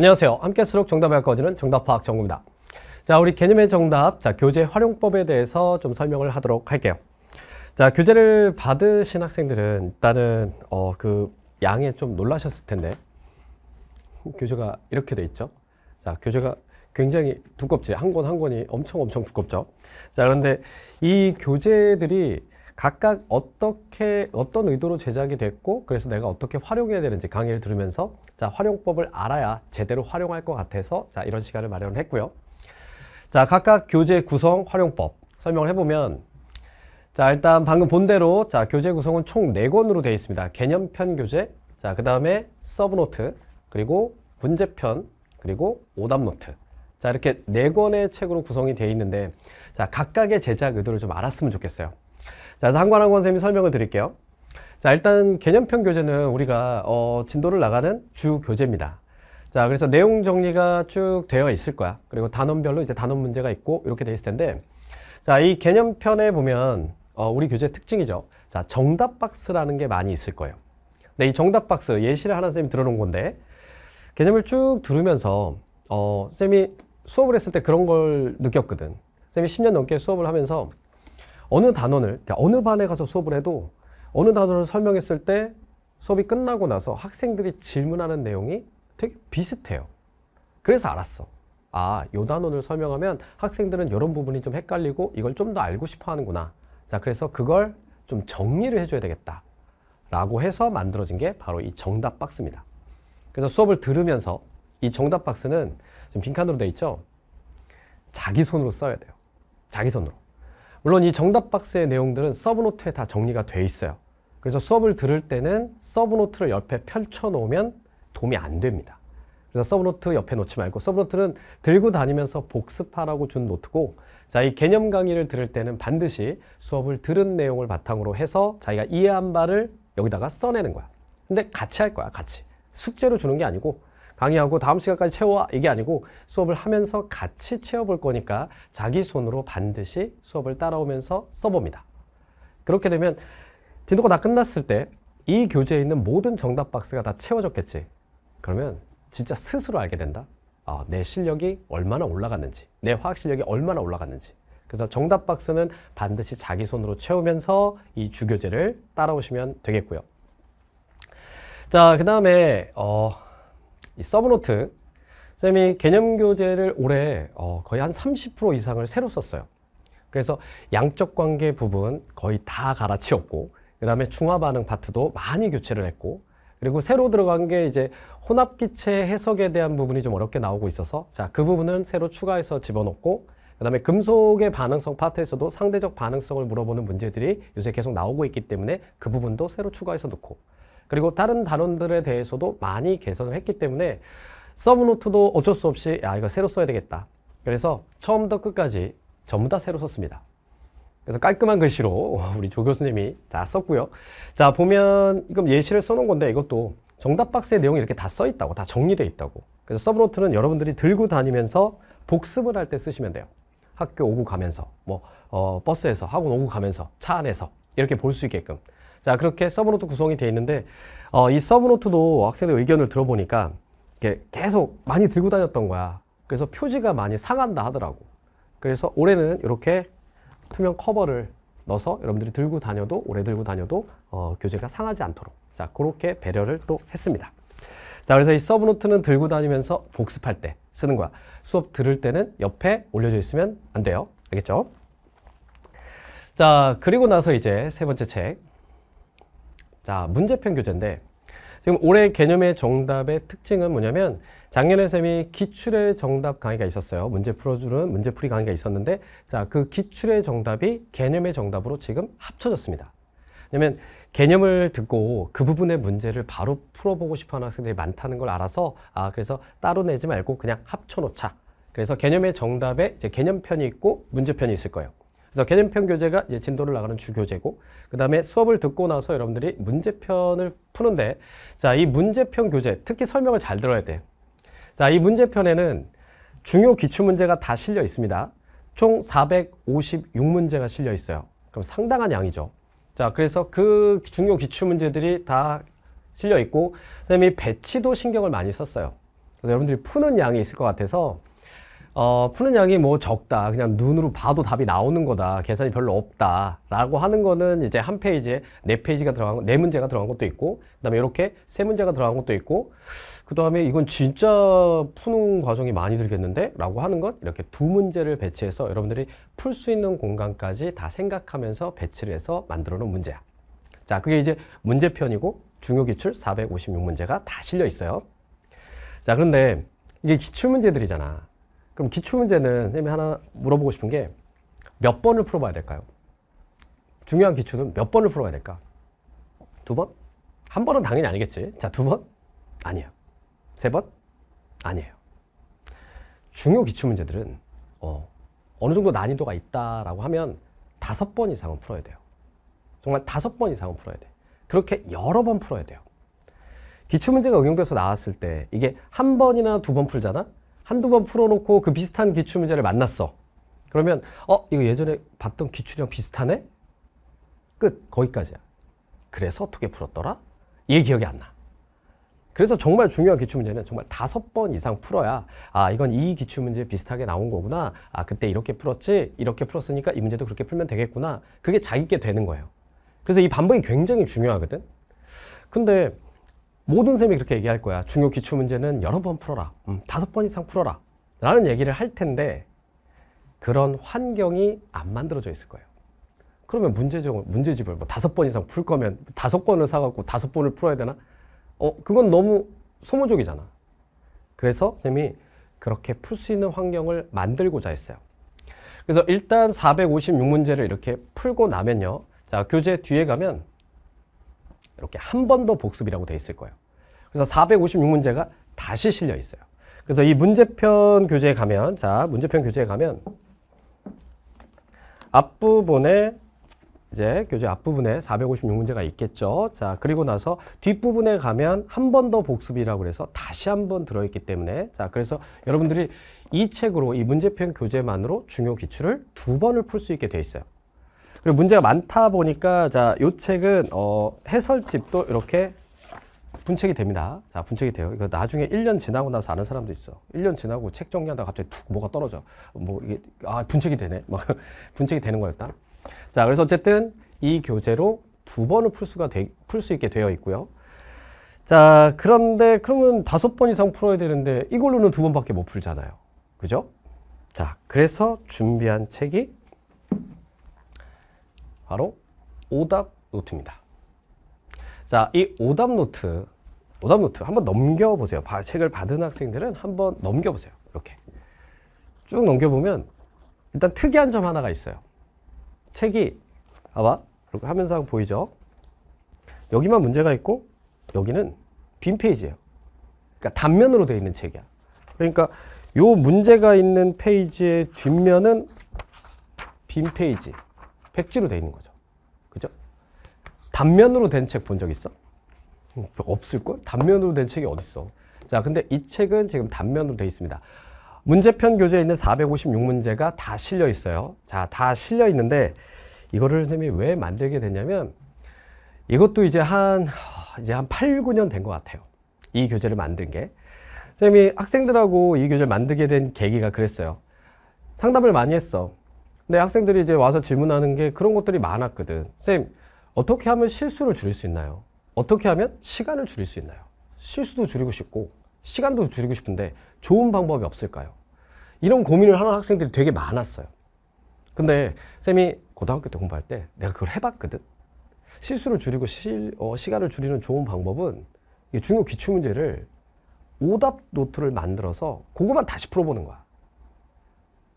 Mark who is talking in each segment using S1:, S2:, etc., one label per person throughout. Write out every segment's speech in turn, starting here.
S1: 안녕하세요. 함께 수록 정답의 학과지는 정답 파악 정구입니다. 자, 우리 개념의 정답, 자, 교재 활용법에 대해서 좀 설명을 하도록 할게요. 자, 교재를 받으신 학생들은 일단은 어, 그 양에 좀 놀라셨을 텐데 교재가 이렇게 돼 있죠. 자, 교재가 굉장히 두껍지. 한 권한 한 권이 엄청 엄청 두껍죠. 자, 그런데 이 교재들이 각각 어떻게 어떤 의도로 제작이 됐고 그래서 내가 어떻게 활용해야 되는지 강의를 들으면서 자 활용법을 알아야 제대로 활용할 것 같아서 자 이런 시간을 마련했고요. 자 각각 교재 구성 활용법 설명을 해보면 자 일단 방금 본대로 자 교재 구성은 총 4권으로 되어 있습니다. 개념편 교재, 자그 다음에 서브노트, 그리고 문제편, 그리고 오답노트 자 이렇게 4권의 책으로 구성이 되어 있는데 자 각각의 제작 의도를 좀 알았으면 좋겠어요. 자, 그래서 한관 한권 쌤이 설명을 드릴게요. 자, 일단 개념편 교재는 우리가 어, 진도를 나가는 주 교재입니다. 자, 그래서 내용 정리가 쭉 되어 있을 거야. 그리고 단원별로 이제 단원 문제가 있고 이렇게 돼 있을 텐데 자, 이 개념편에 보면 어, 우리 교재 특징이죠. 자, 정답 박스라는 게 많이 있을 거예요. 근이 정답 박스 예시를 하나 쌤이 들어놓은 건데 개념을 쭉 들으면서 어, 쌤이 수업을 했을 때 그런 걸 느꼈거든. 쌤이 10년 넘게 수업을 하면서 어느 단원을 그러니까 어느 반에 가서 수업을 해도 어느 단원을 설명했을 때 수업이 끝나고 나서 학생들이 질문하는 내용이 되게 비슷해요. 그래서 알았어. 아, 요 단원을 설명하면 학생들은 이런 부분이 좀 헷갈리고 이걸 좀 더 알고 싶어 하는구나. 자, 그래서 그걸 좀 정리를 해줘야 되겠다. 라고 해서 만들어진 게 바로 이 정답 박스입니다. 그래서 수업을 들으면서 이 정답 박스는 지금 빈칸으로 돼 있죠? 자기 손으로 써야 돼요. 자기 손으로. 물론 이 정답 박스의 내용들은 서브노트에 다 정리가 돼 있어요. 그래서 수업을 들을 때는 서브노트를 옆에 펼쳐 놓으면 도움이 안 됩니다. 그래서 서브노트 옆에 놓지 말고 서브노트는 들고 다니면서 복습하라고 준 노트고 자 이 개념 강의를 들을 때는 반드시 수업을 들은 내용을 바탕으로 해서 자기가 이해한 바를 여기다가 써내는 거야. 근데 같이 할 거야 같이. 숙제로 주는 게 아니고 강의하고 다음 시간까지 채워 이게 아니고 수업을 하면서 같이 채워볼 거니까 자기 손으로 반드시 수업을 따라오면서 써봅니다. 그렇게 되면 진도가 다 끝났을 때 이 교재에 있는 모든 정답 박스가 다 채워졌겠지. 그러면 진짜 스스로 알게 된다. 아, 내 실력이 얼마나 올라갔는지, 내 화학 실력이 얼마나 올라갔는지. 그래서 정답 박스는 반드시 자기 손으로 채우면서 이 주교재를 따라오시면 되겠고요. 자, 그 다음에 어, 이 서브노트 쌤이 개념 교재를 올해 어, 거의 한 30% 이상을 새로 썼어요. 그래서 양적 관계 부분 거의 다 갈아치웠고 그 다음에 중화 반응 파트도 많이 교체를 했고 그리고 새로 들어간 게 이제 혼합기체 해석에 대한 부분이 좀 어렵게 나오고 있어서 자그 부분은 새로 추가해서 집어넣고 그 다음에 금속의 반응성 파트에서도 상대적 반응성을 물어보는 문제들이 요새 계속 나오고 있기 때문에 그 부분도 새로 추가해서 넣고 그리고 다른 단원들에 대해서도 많이 개선을 했기 때문에 서브노트도 어쩔 수 없이 야 이거 새로 써야 되겠다. 그래서 처음부터 끝까지 전부 다 새로 썼습니다. 그래서 깔끔한 글씨로 우리 조 교수님이 다 썼고요. 자 보면 이건 예시를 써놓은 건데 이것도 정답 박스의 내용이 이렇게 다 써 있다고 다 정리돼 있다고. 그래서 서브노트는 여러분들이 들고 다니면서 복습을 할 때 쓰시면 돼요. 학교 오고 가면서 뭐 어, 버스에서 학원 오고 가면서 차 안에서 이렇게 볼 수 있게끔 자 그렇게 서브노트 구성이 되어 있는데 어, 이 서브노트도 학생들 의견을 들어보니까 계속 많이 들고 다녔던 거야. 그래서 표지가 많이 상한다 하더라고. 그래서 올해는 이렇게 투명 커버를 넣어서 여러분들이 들고 다녀도 오래 들고 다녀도 어, 교재가 상하지 않도록 자 그렇게 배려를 또 했습니다. 자 그래서 이 서브노트는 들고 다니면서 복습할 때 쓰는 거야. 수업 들을 때는 옆에 올려져 있으면 안 돼요. 알겠죠? 자 그리고 나서 이제 세 번째 책 자, 문제편 교재인데 지금 올해 개념의 정답의 특징은 뭐냐면 작년에 쌤이 기출의 정답 강의가 있었어요. 문제 풀어주는 문제풀이 강의가 있었는데 자, 그 기출의 정답이 개념의 정답으로 지금 합쳐졌습니다. 왜냐면 개념을 듣고 그 부분의 문제를 바로 풀어보고 싶어하는 학생들이 많다는 걸 알아서 아 그래서 따로 내지 말고 그냥 합쳐놓자. 그래서 개념의 정답에 이제 개념편이 있고 문제편이 있을 거예요. 그래서 개념편 교재가 이제 진도를 나가는 주교재고 그 다음에 수업을 듣고 나서 여러분들이 문제편을 푸는데 자이 문제편 교재 특히 설명을 잘 들어야 돼. 자이 문제편에는 중요 기출 문제가 다 실려 있습니다. 총 456문제가 실려 있어요. 그럼 상당한 양이죠. 자 그래서 그 중요 기출 문제들이 다 실려 있고 선생님이 배치도 신경을 많이 썼어요. 그래서 여러분들이 푸는 양이 있을 것 같아서 어, 푸는 양이 뭐 적다 그냥 눈으로 봐도 답이 나오는 거다 계산이 별로 없다 라고 하는 거는 이제 한 페이지에 네 페이지가 들어간 거, 네 문제가 들어간 것도 있고 그 다음에 이렇게 세 문제가 들어간 것도 있고 그 다음에 이건 진짜 푸는 과정이 많이 들겠는데 라고 하는 것 이렇게 두 문제를 배치해서 여러분들이 풀 수 있는 공간까지 다 생각하면서 배치를 해서 만들어 놓은 문제야 자 그게 이제 문제편이고 중요기출 456문제가 다 실려 있어요 자 그런데 이게 기출문제들이잖아 그럼 기출 문제는 선생님이 하나 물어보고 싶은 게 몇 번을 풀어봐야 될까요? 중요한 기출은 몇 번을 풀어야 될까? 두 번? 한 번은 당연히 아니겠지. 자, 두 번? 아니에요. 세 번? 아니에요. 중요 기출 문제들은 어, 어느 정도 난이도가 있다라고 하면 다섯 번 이상은 풀어야 돼요. 정말 다섯 번 이상은 풀어야 돼. 그렇게 여러 번 풀어야 돼요. 기출문제가 응용돼서 나왔을 때 이게 한 번이나 두 번 풀잖아? 한두 번 풀어놓고 그 비슷한 기출 문제를 만났어. 그러면 어 이거 예전에 봤던 기출이랑 비슷하네? 끝 거기까지야. 그래서 어떻게 풀었더라? 얘 기억이 안 나. 그래서 정말 중요한 기출 문제는 정말 다섯 번 이상 풀어야 아 이건 이 기출 문제 비슷하게 나온 거구나. 아 그때 이렇게 풀었지 이렇게 풀었으니까 이 문제도 그렇게 풀면 되겠구나. 그게 자기게 되는 거예요. 그래서 이 반복이 굉장히 중요하거든. 근데 모든 쌤이 그렇게 얘기할 거야. 중요 기출 문제는 여러 번 풀어라. 음, 다섯 번 이상 풀어라. 라는 얘기를 할 텐데 그런 환경이 안 만들어져 있을 거예요. 그러면 문제적, 문제집을 뭐 다섯 번 이상 풀 거면 다섯 권을 사갖고 다섯 번을 풀어야 되나? 어, 그건 너무 소모적이잖아. 그래서 쌤이 그렇게 풀 수 있는 환경을 만들고자 했어요. 그래서 일단 456문제를 이렇게 풀고 나면요. 자, 교재 뒤에 가면 이렇게 한 번 더 복습이라고 돼 있을 거예요. 그래서 456문제가 다시 실려 있어요. 그래서 이 문제편 교재에 가면 자 문제편 교재에 가면 앞부분에 이제 교재 앞부분에 456문제가 있겠죠. 자, 그리고 나서 뒷부분에 가면 한 번 더 복습이라고 해서 다시 한 번 들어있기 때문에 자, 그래서 여러분들이 이 책으로 이 문제편 교재만으로 중요 기출을 두 번을 풀 수 있게 돼 있어요. 그리고 문제가 많다 보니까 자, 이 책은 어, 해설집도 이렇게 분책이 됩니다. 자, 분책이 돼요. 이거 나중에 1년 지나고 나서 아는 사람도 있어. 1년 지나고 책 정리하다가 갑자기 툭 뭐가 떨어져. 뭐 이게 아, 분책이 되네. 막 뭐 분책이 되는 거였다. 자, 그래서 어쨌든 이 교재로 두 번을 풀 수가 풀 수 있게 되어 있고요. 자, 그런데 그러면 다섯 번 이상 풀어야 되는데 이걸로는 두 번밖에 못 풀잖아요. 그죠? 자, 그래서 준비한 책이 바로 오답 노트입니다. 자, 이 오답 노트 오답 노트 한번 넘겨보세요. 바, 책을 받은 학생들은 한번 넘겨보세요. 이렇게 쭉 넘겨보면 일단 특이한 점 하나가 있어요. 책이 아봐 이렇게 화면상 보이죠? 여기만 문제가 있고 여기는 빈 페이지예요. 그러니까 단면으로 되어 있는 책이야. 그러니까 요 문제가 있는 페이지의 뒷면은 빈 페이지, 백지로 되어 있는 거죠. 그죠? 단면으로 된 책 본 적 있어? 없을걸? 단면으로 된 책이 어딨어. 자, 근데 이 책은 지금 단면으로 되어 있습니다. 문제편 교재에 있는 456문제가 다 실려 있어요. 자, 다 실려 있는데 이거를 선생님이 왜 만들게 됐냐면 이것도 이제 한 이제 한 8, 9년 된 것 같아요. 이 교재를 만든 게. 선생님이 학생들하고 이 교재를 만들게 된 계기가 그랬어요. 상담을 많이 했어. 근데 학생들이 이제 와서 질문하는 게 그런 것들이 많았거든. 선생님, 어떻게 하면 실수를 줄일 수 있나요? 어떻게 하면 시간을 줄일 수 있나요? 실수도 줄이고 싶고 시간도 줄이고 싶은데 좋은 방법이 없을까요? 이런 고민을 하는 학생들이 되게 많았어요. 근데 쌤이 고등학교 때 공부할 때 내가 그걸 해봤거든. 실수를 줄이고 실, 어, 시간을 줄이는 좋은 방법은 중요 기출 문제를 오답 노트를 만들어서 그것만 다시 풀어보는 거야.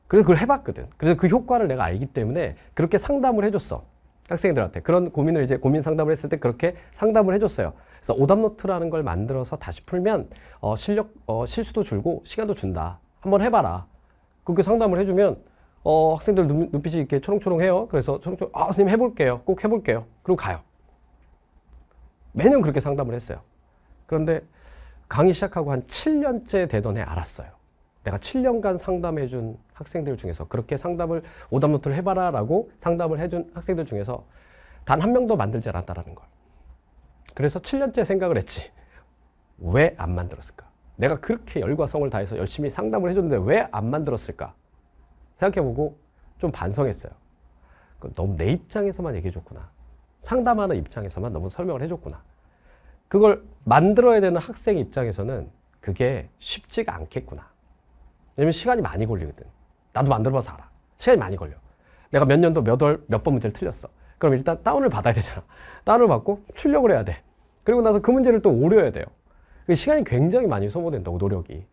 S1: 그래서 그걸 해봤거든. 그래서 그 효과를 내가 알기 때문에 그렇게 상담을 해줬어. 학생들한테 그런 고민을 이제 고민 상담을 했을 때 그렇게 상담을 해줬어요. 그래서 오답 노트라는 걸 만들어서 다시 풀면 어, 실력 어, 실수도 줄고 시간도 준다. 한번 해봐라. 그렇게 상담을 해주면 어, 학생들 눈, 눈빛이 이렇게 초롱초롱해요. 그래서 초롱초롱 아 선생님 해볼게요. 꼭 해볼게요. 그리고 가요. 매년 그렇게 상담을 했어요. 그런데 강의 시작하고 한 7년째 되던 해 알았어요. 내가 7년간 상담해 준 학생들 중에서 그렇게 상담을 오답노트를 해봐라 라고 상담을 해준 학생들 중에서 단 한 명도 만들지 않았다라는 걸 그래서 7년째 생각을 했지 왜 안 만들었을까 내가 그렇게 열과 성을 다해서 열심히 상담을 해줬는데 왜 안 만들었을까 생각해보고 좀 반성했어요 너무 내 입장에서만 얘기해줬구나 상담하는 입장에서만 너무 설명을 해줬구나 그걸 만들어야 되는 학생 입장에서는 그게 쉽지가 않겠구나 왜냐면 시간이 많이 걸리거든. 나도 만들어봐서 알아. 시간이 많이 걸려. 내가 몇 년도 몇월몇 번 문제를 틀렸어. 그럼 일단 다운을 받아야 되잖아. 다운을 받고 출력을 해야 돼. 그리고 나서 그 문제를 또 오려야 돼요. 그 시간이 굉장히 많이 소모된다고 노력이.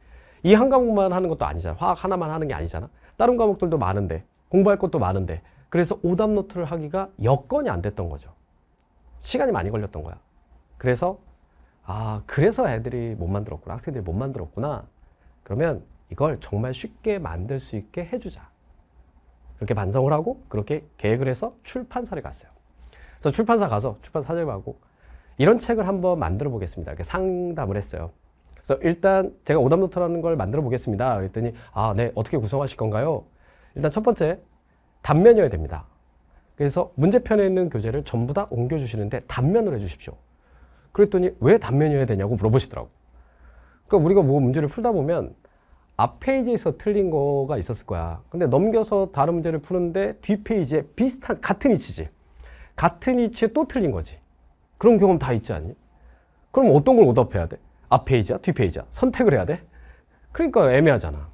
S1: 이 한 과목만 하는 것도 아니잖아. 화학 하나만 하는 게 아니잖아. 다른 과목들도 많은데 공부할 것도 많은데 그래서 오답 노트를 하기가 여건이 안 됐던 거죠. 시간이 많이 걸렸던 거야. 그래서 아 그래서 애들이 못 만들었구나 학생들이 못 만들었구나. 그러면 이걸 정말 쉽게 만들 수 있게 해주자. 그렇게 반성을 하고 그렇게 계획을 해서 출판사를 갔어요. 그래서 출판사 가서 출판 사장님하고 이런 책을 한번 만들어 보겠습니다. 이렇게 상담을 했어요. 그래서 일단 제가 오답노트라는 걸 만들어 보겠습니다. 그랬더니 아, 네, 어떻게 구성하실 건가요? 일단 첫 번째, 단면이어야 됩니다. 그래서 문제편에 있는 교재를 전부 다 옮겨주시는데 단면으로 해주십시오. 그랬더니 왜 단면이어야 되냐고 물어보시더라고. 그러니까 우리가 뭐 문제를 풀다 보면 앞 페이지에서 틀린 거가 있었을 거야. 근데 넘겨서 다른 문제를 푸는데 뒷 페이지에 비슷한 같은 위치지. 같은 위치에 또 틀린 거지. 그런 경험 다 있지 않니? 그럼 어떤 걸 오답해야 돼? 앞 페이지야, 뒷 페이지야. 선택을 해야 돼? 그러니까 애매하잖아.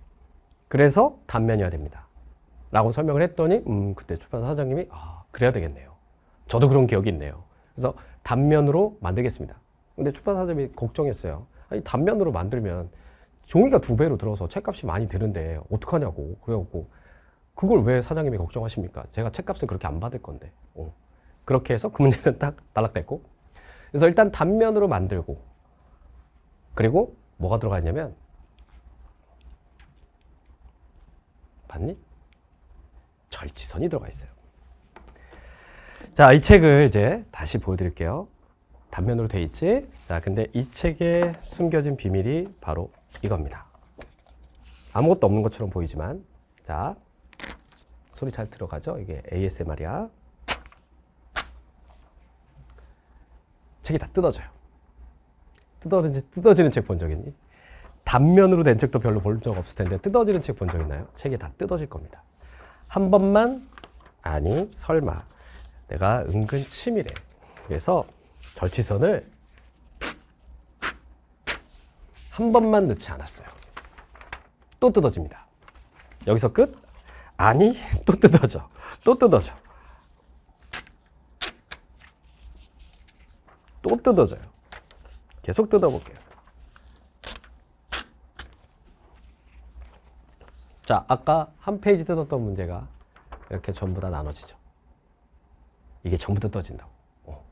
S1: 그래서 단면이어야 됩니다. 라고 설명을 했더니 음, 그때 출판사 사장님이 아, 그래야 되겠네요. 저도 그런 기억이 있네요. 그래서 단면으로 만들겠습니다. 근데 출판사장님이 걱정했어요. 아니, 단면으로 만들면 종이가 두 배로 들어서 책값이 많이 드는데 어떡하냐고 그래갖고 그걸 왜 사장님이 걱정하십니까? 제가 책값은 그렇게 안 받을 건데 어. 그렇게 해서 그 문제는 딱 단락됐고 그래서 일단 단면으로 만들고 그리고 뭐가 들어가 있냐면 봤니? 절지선이 들어가 있어요. 자, 이 책을 이제 다시 보여드릴게요. 단면으로 돼 있지? 자, 근데 이 책에 숨겨진 비밀이 바로 이겁니다. 아무것도 없는 것처럼 보이지만 자 소리 잘 들어가죠? 이게 ASMR이야. 책이 다 뜯어져요. 뜯어지는, 뜯어지는 책본 적 있니? 단면으로 된 책도 별로 본적 없을 텐데 뜯어지는 책 본 적 있나요? 책이 다 뜯어질 겁니다. 한 번만 아니 설마 내가 은근 치밀해. 그래서 절치선을 한 번만 넣지 않았어요. 또 뜯어집니다. 여기서 끝? 아니, 또 뜯어져. 또 뜯어져. 또 뜯어져요. 계속 뜯어볼게요. 자, 아까 한 페이지 뜯었던 문제가 이렇게 전부 다 나눠지죠. 이게 전부 다 떠진다고. 어.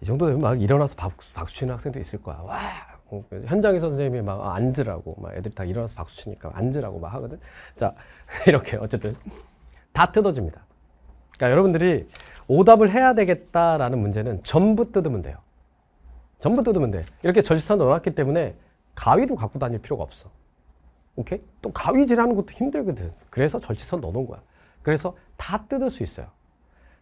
S1: 이 정도 되면 막 일어나서 박수, 박수 치는 학생도 있을 거야. 와, 뭐 현장에서 선생님이 막 아, 앉으라고 막애들다 일어나서 박수 치니까 앉으라고 막 하거든. 자 이렇게 어쨌든 다 뜯어집니다. 그러니까 여러분들이 오답을 해야 되겠다라는 문제는 전부 뜯으면 돼요. 전부 뜯으면 돼. 이렇게 절지선 넣어놨기 때문에 가위도 갖고 다닐 필요가 없어. 오케이? 또 가위질하는 것도 힘들거든. 그래서 절치선 넣어놓은 거야. 그래서 다 뜯을 수 있어요.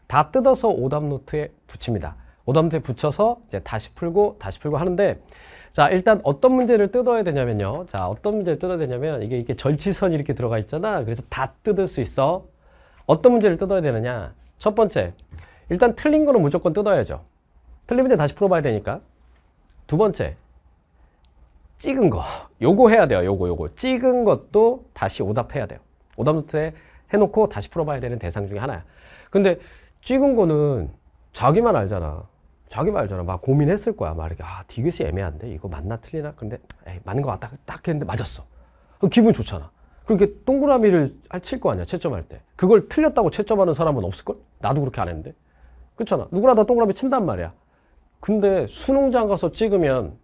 S1: 다 뜯어서 오답 노트에 붙입니다. 오답 노트에 붙여서 이제 다시 풀고 다시 풀고 하는데 자 일단 어떤 문제를 뜯어야 되냐면요 자 어떤 문제를 뜯어야 되냐면 이게 이렇게 절치선이 이렇게 들어가 있잖아 그래서 다 뜯을 수 있어 어떤 문제를 뜯어야 되느냐 첫 번째 일단 틀린 거는 무조건 뜯어야죠 틀린 문제 다시 풀어봐야 되니까 두 번째 찍은 거 요거 해야 돼요 요거 요거 찍은 것도 다시 오답해야 돼요 오답 노트에 해놓고 다시 풀어봐야 되는 대상 중에 하나야 근데 찍은 거는 자기만 알잖아 자기 말잖아. 막 고민했을 거야. 막 이렇게 아 디귿이 애매한데 이거 맞나 틀리나? 근데 에이, 맞는 거 같다. 딱 했는데 맞았어. 그럼 기분 좋잖아. 그렇게 동그라미를 칠 거 아니야 채점할 때. 그걸 틀렸다고 채점하는 사람은 없을 걸? 나도 그렇게 안 했는데. 그렇잖아. 누구나 다 동그라미 친단 말이야. 근데 수능장 가서 찍으면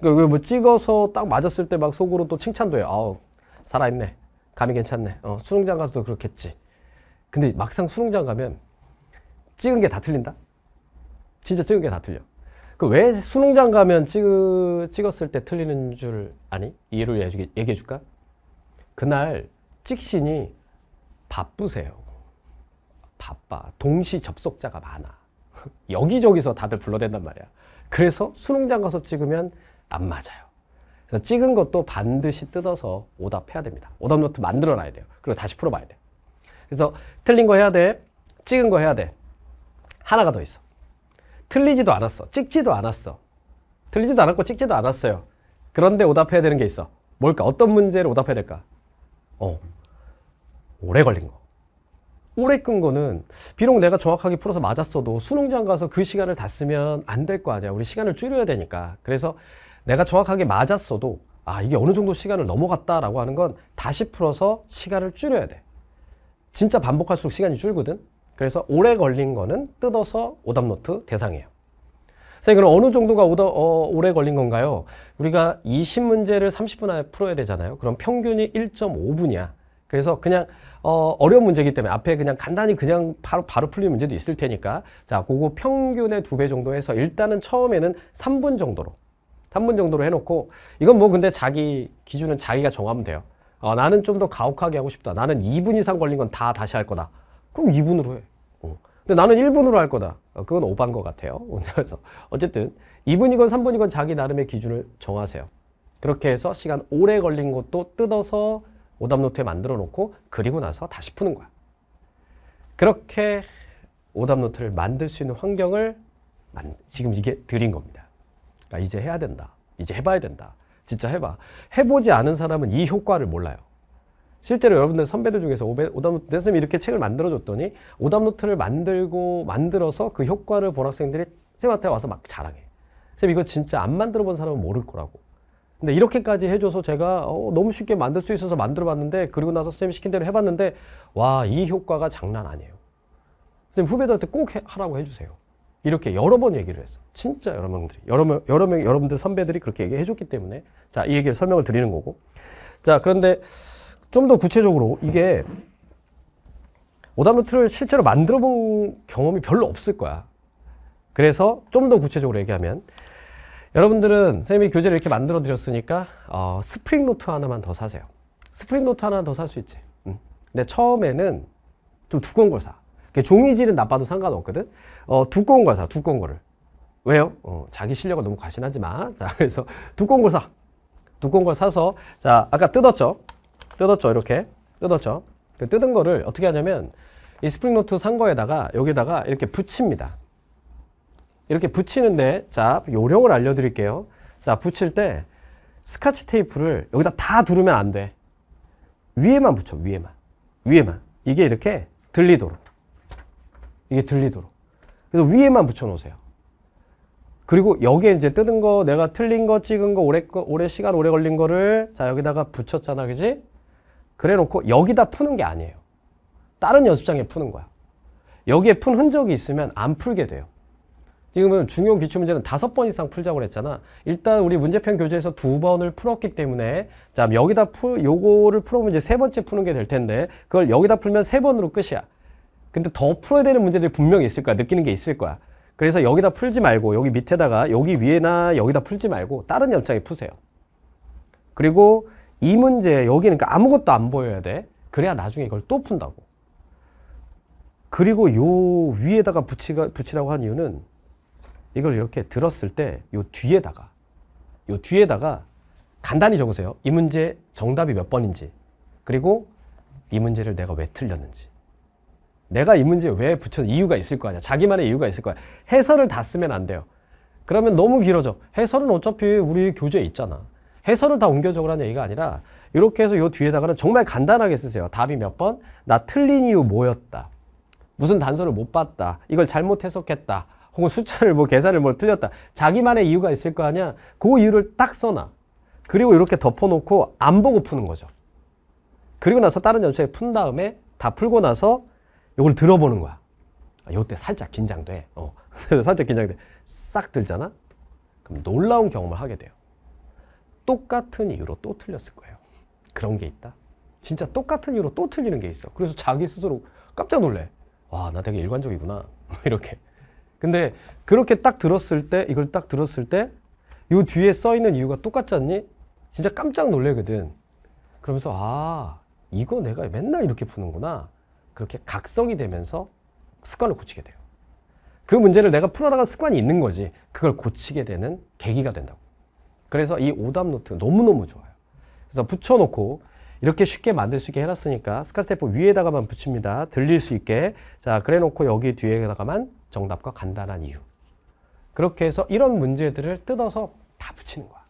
S1: 그러니까 뭐 찍어서 딱 맞았을 때 막 속으로 또 칭찬도 해. 아우 살아있네. 감이 괜찮네. 어, 수능장 가서도 그렇겠지. 근데 막상 수능장 가면 찍은 게 다 틀린다? 진짜 찍은 게 다 틀려. 그 왜 수능장 가면 찍 찍었을 때 틀리는 줄 아니? 이유를 얘기해 줄까? 그날 찍신이 바쁘세요. 바빠. 동시 접속자가 많아. 여기저기서 다들 불러댄단 말이야. 그래서 수능장 가서 찍으면 안 맞아요. 그래서 찍은 것도 반드시 뜯어서 오답해야 됩니다. 오답 노트 만들어 놔야 돼요. 그리고 다시 풀어봐야 돼. 그래서 틀린 거 해야 돼. 찍은 거 해야 돼. 하나가 더 있어. 틀리지도 않았어. 찍지도 않았어. 틀리지도 않았고 찍지도 않았어요. 그런데 오답해야 되는 게 있어. 뭘까? 어떤 문제를 오답해야 될까? 어. 오래 걸린 거. 오래 끈 거는 비록 내가 정확하게 풀어서 맞았어도 수능장 가서 그 시간을 다 쓰면 안 될 거 아니야. 우리 시간을 줄여야 되니까. 그래서 내가 정확하게 맞았어도 아 이게 어느 정도 시간을 넘어갔다라고 하는 건 다시 풀어서 시간을 줄여야 돼. 진짜 반복할수록 시간이 줄거든. 그래서 오래 걸린 거는 뜯어서 오답노트 대상이에요. 선생님 그럼 어느 정도가 오더, 어, 오래 걸린 건가요? 우리가 20문제를 30분 안에 풀어야 되잖아요. 그럼 평균이 1.5분이야. 그래서 그냥 어, 어려운 문제이기 때문에 앞에 그냥 간단히 그냥 바로 바로 풀릴 문제도 있을 테니까 자 그거 평균의 두 배 정도 해서 일단은 처음에는 3분 정도로 3분 정도로 해놓고 이건 뭐 근데 자기 기준은 자기가 정하면 돼요. 어, 나는 좀 더 가혹하게 하고 싶다. 나는 2분 이상 걸린 건 다 다시 할 거다. 그럼 2분으로 해. 어. 근데 나는 1분으로 할 거다. 어, 그건 오반 것 같아요. 그래서 어쨌든 2분이건 3분이건 자기 나름의 기준을 정하세요. 그렇게 해서 시간 오래 걸린 것도 뜯어서 오답노트에 만들어 놓고 그리고 나서 다시 푸는 거야. 그렇게 오답노트를 만들 수 있는 환경을 지금 이게 드린 겁니다. 그러니까 이제 해야 된다. 이제 해봐야 된다. 진짜 해봐. 해보지 않은 사람은 이 효과를 몰라요. 실제로 여러분들 선배들 중에서 오답노트 네 선생님이 이렇게 책을 만들어줬더니 오답노트를 만들고 만들어서 그 효과를 본 학생들이 쌤한테 와서 막 자랑해. 쌤 이거 진짜 안 만들어 본 사람은 모를 거라고. 근데 이렇게까지 해줘서 제가 어, 너무 쉽게 만들 수 있어서 만들어 봤는데 그리고 나서 선생님 시킨 대로 해봤는데 와 이 효과가 장난 아니에요. 선생님 후배들한테 꼭 해, 하라고 해주세요. 이렇게 여러 번 얘기를 했어. 진짜 여러 분들이 여러 명 여러 명 여러분들 선배들이 그렇게 얘기해줬기 때문에 자 이 얘기를 설명을 드리는 거고 자 그런데 좀더 구체적으로 이게 오답 노트를 실제로 만들어 본 경험이 별로 없을 거야. 그래서 좀 더 구체적으로 얘기하면 여러분들은 선생님이 교재를 이렇게 만들어 드렸으니까 어, 스프링 노트 하나만 더 사세요. 스프링 노트 하나 더 살 수 있지. 응. 음. 근데 처음에는 좀 두꺼운 걸 사. 종이질은 나빠도 상관없거든. 어, 두꺼운 걸 사. 두꺼운 거를. 왜요? 어, 자기 실력을 너무 과신하지 마. 자, 그래서 두꺼운 걸 사. 두꺼운 걸 사서 자, 아까 뜯었죠? 뜯었죠 이렇게 뜯었죠 그 뜯은 거를 어떻게 하냐면 이 스프링노트 산 거에다가 여기다가 이렇게 붙입니다 이렇게 붙이는데 자 요령을 알려드릴게요 자 붙일 때 스카치 테이프를 여기다 다 두르면 안돼 위에만 붙여 위에만 위에만 이게 이렇게 들리도록 이게 들리도록 그래서 위에만 붙여 놓으세요 그리고 여기에 이제 뜯은 거 내가 틀린 거 찍은 거 오래, 오래 시간 오래 걸린 거를 자 여기다가 붙였잖아 그지 그래 놓고 여기다 푸는 게 아니에요. 다른 연습장에 푸는 거야. 여기에 푼 흔적이 있으면 안 풀게 돼요. 지금은 중요 기출 문제는 다섯 번 이상 풀자고 그랬잖아. 일단 우리 문제편 교재에서 두 번을 풀었기 때문에 자 여기다 풀 요거를 풀어보면 이제 세 번째 푸는 게 될 텐데 그걸 여기다 풀면 세 번으로 끝이야. 근데 더 풀어야 되는 문제들이 분명히 있을 거야. 느끼는 게 있을 거야. 그래서 여기다 풀지 말고 여기 밑에다가 여기 위에나 여기다 풀지 말고 다른 옆장에 푸세요. 그리고 이 문제 여기는 그러니까 아무것도 안 보여야 돼. 그래야 나중에 이걸 또 푼다고. 그리고 요 위에다가 붙이가, 붙이라고 한 이유는 이걸 이렇게 들었을 때 요 뒤에다가 요 뒤에다가 간단히 적으세요. 이 문제 정답이 몇 번인지 그리고 이 문제를 내가 왜 틀렸는지 내가 이문제왜붙여는 이유가 있을 거 아니야. 자기만의 이유가 있을 거야. 해설을 다 쓰면 안 돼요. 그러면 너무 길어져. 해설은 어차피 우리 교재에 있잖아. 해설을 다 옮겨적으라는 얘기가 아니라 이렇게 해서 요 뒤에다가는 정말 간단하게 쓰세요. 답이 몇 번? 나 틀린 이유 뭐였다. 무슨 단서를 못 봤다. 이걸 잘못 해석했다. 혹은 숫자를 뭐 계산을 뭐 틀렸다. 자기만의 이유가 있을 거 아니야. 그 이유를 딱 써놔. 그리고 이렇게 덮어놓고 안 보고 푸는 거죠. 그리고 나서 다른 연습에 푼 다음에 다 풀고 나서 이걸 들어보는 거야. 아, 요때 살짝 긴장돼. 어. 살짝 긴장돼. 싹 들잖아? 그럼 놀라운 경험을 하게 돼요. 똑같은 이유로 또 틀렸을 거예요. 그런 게 있다. 진짜 똑같은 이유로 또 틀리는 게 있어. 그래서 자기 스스로 깜짝 놀래. 와, 나 되게 일관적이구나. 이렇게. 근데 그렇게 딱 들었을 때, 이걸 딱 들었을 때, 요 뒤에 써 있는 이유가 똑같지 않니? 진짜 깜짝 놀래거든. 그러면서, 아, 이거 내가 맨날 이렇게 푸는구나. 그렇게 각성이 되면서 습관을 고치게 돼요. 그 문제를 내가 풀어나간 습관이 있는 거지. 그걸 고치게 되는 계기가 된다고. 그래서 이 오답 노트 너무너무 좋아요. 그래서 붙여놓고 이렇게 쉽게 만들 수 있게 해놨으니까 스카스테프 위에다가만 붙입니다. 들릴 수 있게. 자, 그래놓고 여기 뒤에다가만 정답과 간단한 이유. 그렇게 해서 이런 문제들을 뜯어서 다 붙이는 거야.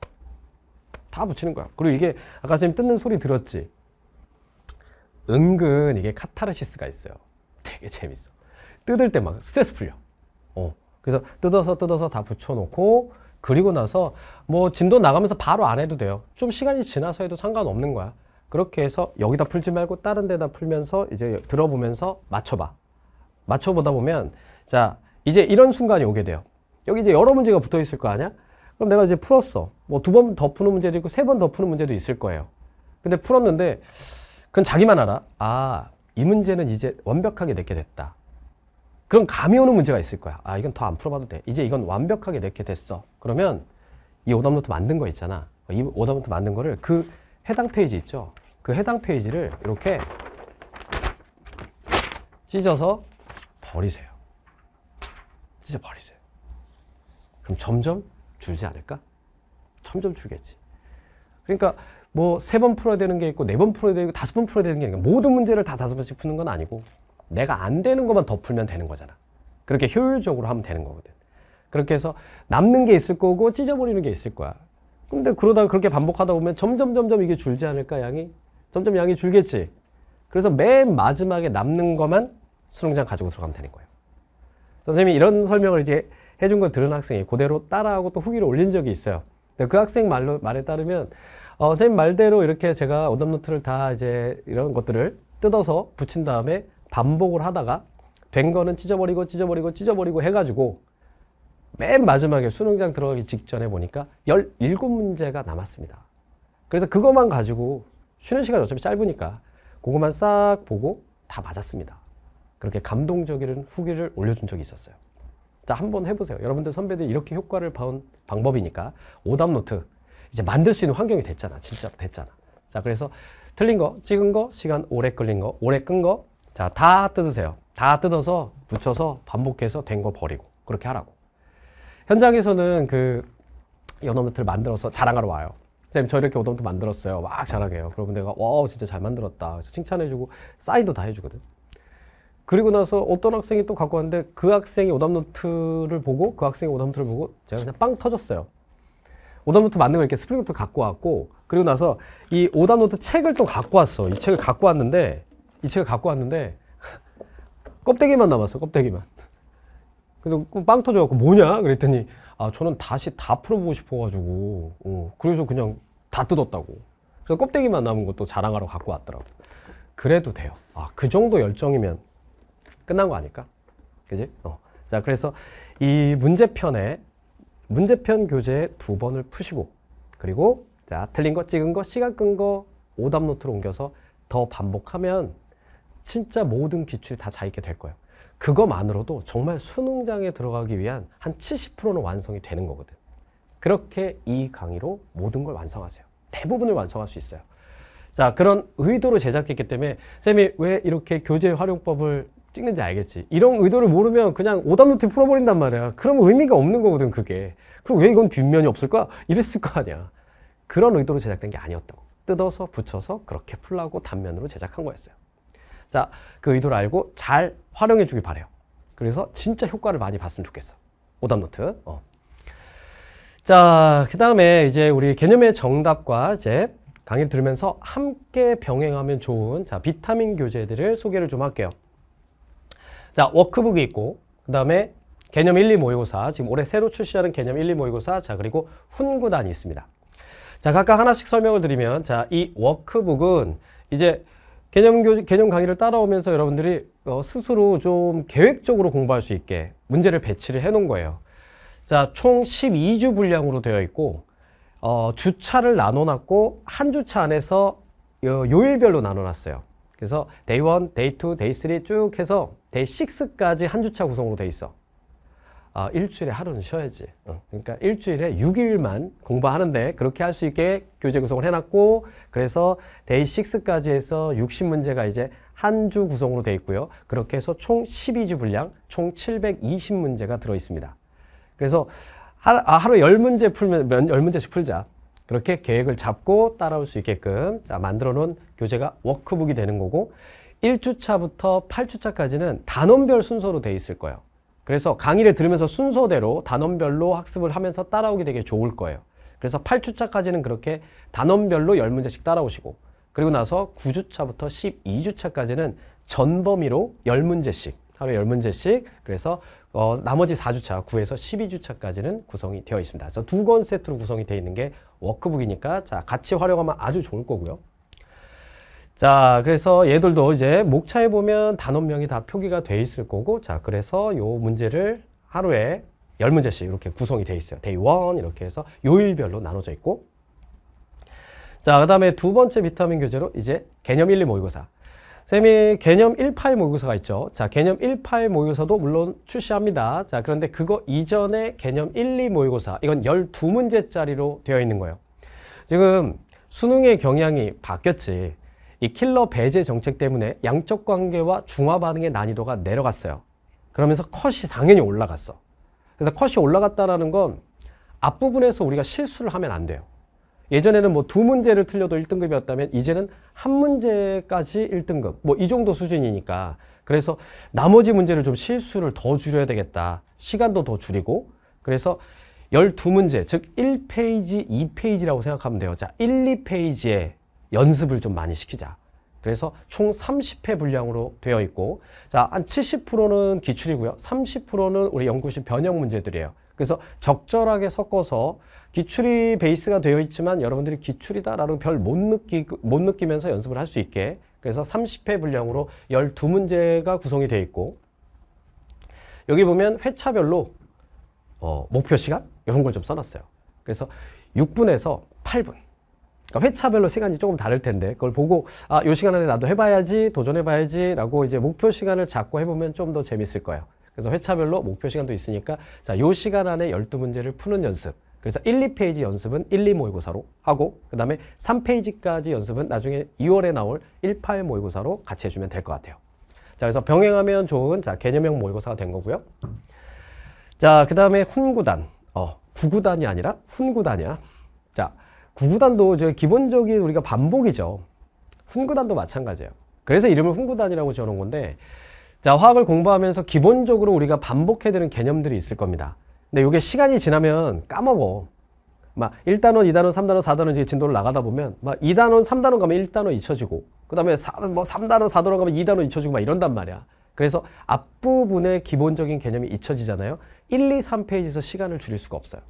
S1: 다 붙이는 거야. 그리고 이게 아까 선생님 뜯는 소리 들었지? 은근 이게 카타르시스가 있어요. 되게 재밌어. 뜯을 때 막 스트레스 풀려. 어. 그래서 뜯어서 뜯어서 다 붙여놓고 그리고 나서 뭐 진도 나가면서 바로 안 해도 돼요. 좀 시간이 지나서 해도 상관없는 거야. 그렇게 해서 여기다 풀지 말고 다른 데다 풀면서 이제 들어보면서 맞춰봐. 맞춰보다 보면 자 이제 이런 순간이 오게 돼요. 여기 이제 여러 문제가 붙어 있을 거 아니야? 그럼 내가 이제 풀었어. 뭐 두 번 더 푸는 문제도 있고 세 번 더 푸는 문제도 있을 거예요. 근데 풀었는데 그건 자기만 알아. 아, 이 문제는 이제 완벽하게 내게 됐다. 그럼 감이 오는 문제가 있을 거야. 아, 이건 더 안 풀어봐도 돼. 이제 이건 완벽하게 내게 됐어. 그러면 이 오답노트 만든 거 있잖아. 이 오답노트 만든 거를 그 해당 페이지 있죠. 그 해당 페이지를 이렇게 찢어서 버리세요. 찢어 버리세요. 그럼 점점 줄지 않을까? 점점 줄겠지. 그러니까 뭐 세 번 풀어야 되는 게 있고 네 번 풀어야 되고 다섯 번 풀어야 되는 게아니라 모든 문제를 다 다섯 번씩 푸는 건 아니고 내가 안 되는 것만 덮으면 되는 거잖아. 그렇게 효율적으로 하면 되는 거거든. 그렇게 해서 남는 게 있을 거고 찢어버리는 게 있을 거야. 근데 그러다가 그렇게 반복하다 보면 점점 점점 이게 줄지 않을까 양이? 점점 양이 줄겠지. 그래서 맨 마지막에 남는 것만 수능장 가지고 들어가면 되는 거예요. 선생님이 이런 설명을 이제 해준 걸 들은 학생이 그대로 따라하고 또 후기를 올린 적이 있어요. 근데 그 학생 말로, 말에 따르면 어, 선생님 말대로 이렇게 제가 오답노트를 다 이제 이런 것들을 뜯어서 붙인 다음에 반복을 하다가 된 거는 찢어버리고 찢어버리고 찢어버리고 해가지고 맨 마지막에 수능장 들어가기 직전에 보니까 17문제가 남았습니다. 그래서 그것만 가지고 쉬는 시간이 어차피 짧으니까 그것만 싹 보고 다 맞았습니다. 그렇게 감동적인 후기를 올려준 적이 있었어요. 자, 한번 해보세요. 여러분들 선배들 이렇게 효과를 봐온 방법이니까 오답 노트 이제 만들 수 있는 환경이 됐잖아. 진짜 됐잖아. 자, 그래서 틀린 거, 찍은 거, 시간 오래 끌린 거, 오래 끈 거, 자, 다 뜯으세요. 다 뜯어서 붙여서 반복해서 된 거 버리고 그렇게 하라고. 현장에서는 그연어노트를 만들어서 자랑하러 와요. 선생님 저 이렇게 오덤도 만들었어요. 막 자랑해요. 그러면 내가 와, 진짜 잘 만들었다. 그래서 칭찬해주고 사인도 다 해주거든. 그리고 나서 어떤 학생이 또 갖고 왔는데 그 학생이 오답노트를 보고 그 학생이 오답노트를 보고 제가 그냥 빵 터졌어요. 오답노트 만든 거 이렇게 스프링노트 갖고 왔고 그리고 나서 이 오답노트 책을 또 갖고 왔어. 이 책을 갖고 왔는데 이 책을 갖고 왔는데 껍데기만 남았어 껍데기만 그래서 그 빵 터져갖고 뭐냐 그랬더니 아 저는 다시 다 풀어보고 싶어가지고 어, 그래서 그냥 다 뜯었다고 그래서 껍데기만 남은 것도 자랑하러 갖고 왔더라고 그래도 돼요 아 그 정도 열정이면 끝난 거 아닐까 그지 어. 자 그래서 이 문제편에 문제편 교재 두 번을 푸시고 그리고 자 틀린 거 찍은 거 시간 끈 거 오답 노트로 옮겨서 더 반복하면 진짜 모든 기출이 다 자기게 될 거예요. 그거만으로도 정말 수능장에 들어가기 위한 한 70%는 완성이 되는 거거든. 그렇게 이 강의로 모든 걸 완성하세요. 대부분을 완성할 수 있어요. 자, 그런 의도로 제작했기 때문에 쌤이 왜 이렇게 교재 활용법을 찍는지 알겠지. 이런 의도를 모르면 그냥 오답 노트 풀어버린단 말이야. 그러면 의미가 없는 거거든, 그게. 그럼 왜 이건 뒷면이 없을까? 이랬을 거 아니야. 그런 의도로 제작된 게 아니었다고. 뜯어서 붙여서 그렇게 풀라고 단면으로 제작한 거였어요. 자, 그 의도를 알고 잘 활용해 주길 바래요. 그래서 진짜 효과를 많이 봤으면 좋겠어. 오답 노트. 어. 자, 그 다음에 이제 우리 개념의 정답과 이제 강의를 들으면서 함께 병행하면 좋은 자 비타민 교재들을 소개를 좀 할게요. 자, 워크북이 있고, 그 다음에 개념 1, 2 모의고사, 지금 올해 새로 출시하는 개념 1, 2 모의고사, 자, 그리고 훈구단이 있습니다. 자, 각각 하나씩 설명을 드리면, 자, 이 워크북은 이제 개념 교 개념 강의를 따라오면서 여러분들이 어, 스스로 좀 계획적으로 공부할 수 있게 문제를 배치를 해 놓은 거예요. 자, 총 12주 분량으로 되어 있고 어, 주차를 나눠 놨고 한 주차 안에서 요일별로 나눠 놨어요. 그래서 데이 원, 데이 투, 데이 쓰쭉 해서 데이 식까지한 주차 구성으로 돼 있어. 아, 일주일에 하루는 쉬어야지. 어. 그러니까 일주일에 6일만 공부하는데 그렇게 할 수 있게 교재 구성을 해놨고 그래서 데이 6까지 해서 60문제가 이제 한 주 구성으로 돼 있고요. 그렇게 해서 총 12주 분량 총 720문제가 들어 있습니다. 그래서 하, 아, 하루 10문제 풀면 10문제씩 풀자. 그렇게 계획을 잡고 따라올 수 있게끔 자, 만들어 놓은 교재가 워크북이 되는 거고 1주차부터 8주차까지는 단원별 순서로 돼 있을 거예요. 그래서 강의를 들으면서 순서대로 단원별로 학습을 하면서 따라오게 되게 좋을 거예요. 그래서 8주차까지는 그렇게 단원별로 10문제씩 따라오시고 그리고 나서 9주차부터 12주차까지는 전 범위로 10문제씩 하루에 10문제씩 그래서 어, 나머지 4주차 9에서 12주차까지는 구성이 되어 있습니다. 그래서 두 권 세트로 구성이 되어 있는 게 워크북이니까 자 같이 활용하면 아주 좋을 거고요. 자 그래서 얘들도 이제 목차에 보면 단원명이 다 표기가 돼 있을 거고 자 그래서 요 문제를 하루에 열문제씩 이렇게 구성이 돼 있어요 데이 원 이렇게 해서 요일별로 나눠져 있고 자그 다음에 두 번째 비타민 교재로 이제 개념 1, 2 모의고사 쌤이 개념 18 모의고사가 있죠. 자, 개념 18 모의고사도 물론 출시합니다. 자, 그런데 그거 이전에 개념 1, 2 모의고사, 이건 12문제짜리로 되어 있는 거예요. 지금 수능의 경향이 바뀌었지. 이 킬러 배제 정책 때문에 양적 관계와 중화 반응의 난이도가 내려갔어요. 그러면서 컷이 당연히 올라갔어. 그래서 컷이 올라갔다는건 앞부분에서 우리가 실수를 하면 안 돼요. 예전에는 뭐 두 문제를 틀려도 1등급이었다면 이제는 한 문제까지 1등급 뭐 이 정도 수준이니까 그래서 나머지 문제를 좀 실수를 더 줄여야 되겠다 시간도 더 줄이고 그래서 12문제 즉 1페이지 2페이지라고 생각하면 돼요 자 1, 2페이지에 연습을 좀 많이 시키자. 그래서 총 30회 분량으로 되어 있고 자, 한 70%는 기출이고요. 30%는 우리 연구실 변형 문제들이에요. 그래서 적절하게 섞어서 기출이 베이스가 되어 있지만 여러분들이 기출이다라는 별 못 느끼, 못 느끼면서 연습을 할 수 있게 그래서 30회 분량으로 12문제가 구성이 되어 있고 여기 보면 회차별로 어, 목표 시간 이런 걸 좀 써놨어요. 그래서 6분에서 8분 그러니까 회차별로 시간이 조금 다를 텐데 그걸 보고 아, 요 시간 안에 나도 해봐야지 도전해봐야지 라고 이제 목표 시간을 잡고 해보면 좀 더 재밌을 거예요. 그래서 회차별로 목표 시간도 있으니까 자, 요 시간 안에 1 2 문제를 푸는 연습 그래서 1, 2페이지 연습은 1, 2 모의고사로 하고 그 다음에 3페이지까지 연습은 나중에 2월에 나올 1, 8 모의고사로 같이 해주면 될 것 같아요. 자 그래서 병행하면 좋은 자 개념형 모의고사가 된 거고요. 자그 다음에 훈구단 어 구구단이 아니라 훈구단이야. 구구단도 저 기본적인 우리가 반복이죠. 훈구단도 마찬가지예요. 그래서 이름을 훈구단이라고 지어놓은 건데 자 화학을 공부하면서 기본적으로 우리가 반복해야 되는 개념들이 있을 겁니다. 근데 이게 시간이 지나면 까먹어. 막 1단원, 2단원, 3단원, 4단원 이제 진도를 나가다 보면 막 2단원, 3단원 가면 1단원 잊혀지고 그다음에 뭐 3단원, 4단원 가면 2단원 잊혀지고 막 이런단 말이야. 그래서 앞부분의 기본적인 개념이 잊혀지잖아요. 1, 2, 3페이지에서 시간을 줄일 수가 없어요.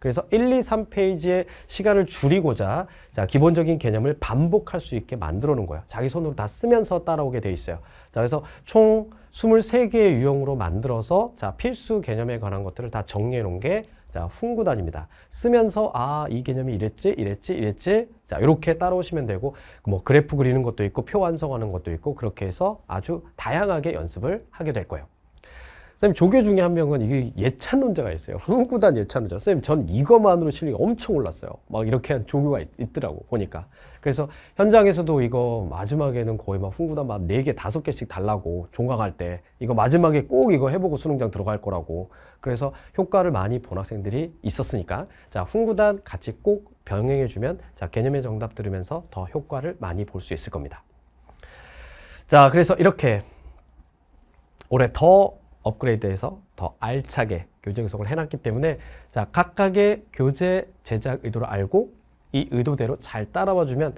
S1: 그래서 1, 2, 3페이지의 시간을 줄이고자 자 기본적인 개념을 반복할 수 있게 만들어 놓은 거예요. 자기 손으로 다 쓰면서 따라오게 돼 있어요. 자 그래서 총 23개의 유형으로 만들어서 자 필수 개념에 관한 것들을 다 정리해 놓은 게 자, 훈구단입니다. 쓰면서 아, 이 개념이 이랬지, 이랬지, 이랬지. 자, 이렇게 따라오시면 되고 뭐 그래프 그리는 것도 있고 표 완성하는 것도 있고 그렇게 해서 아주 다양하게 연습을 하게 될 거예요. 선생님 조교 중에 한 명은 이게 예찬론자가 있어요. 훈구단 예찬론자. 선생님 전 이거만으로 실력이 엄청 올랐어요. 막 이렇게 한 조교가 있, 더라고 보니까. 그래서 현장에서도 이거 마지막에는 거의 막 훈구단 막 네 개 다섯 개씩 달라고 종강할 때 이거 마지막에 꼭 이거 해보고 수능장 들어갈 거라고. 그래서 효과를 많이 본 학생들이 있었으니까 자 훈구단 같이 꼭 병행해주면 자 개념의 정답 들으면서 더 효과를 많이 볼 수 있을 겁니다. 자 그래서 이렇게 올해 더 업그레이드해서 더 알차게 교재 구성을 해놨기 때문에 자 각각의 교재 제작 의도를 알고 이 의도대로 잘 따라와 주면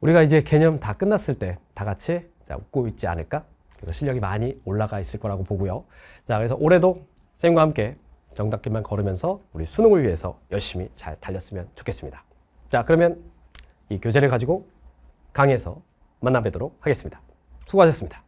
S1: 우리가 이제 개념 다 끝났을 때 다 같이 자, 웃고 있지 않을까? 그래서 실력이 많이 올라가 있을 거라고 보고요. 자 그래서 올해도 쌤과 함께 정답길만 걸으면서 우리 수능을 위해서 열심히 잘 달렸으면 좋겠습니다. 자 그러면 이 교재를 가지고 강의에서 만나 뵙도록 하겠습니다. 수고하셨습니다.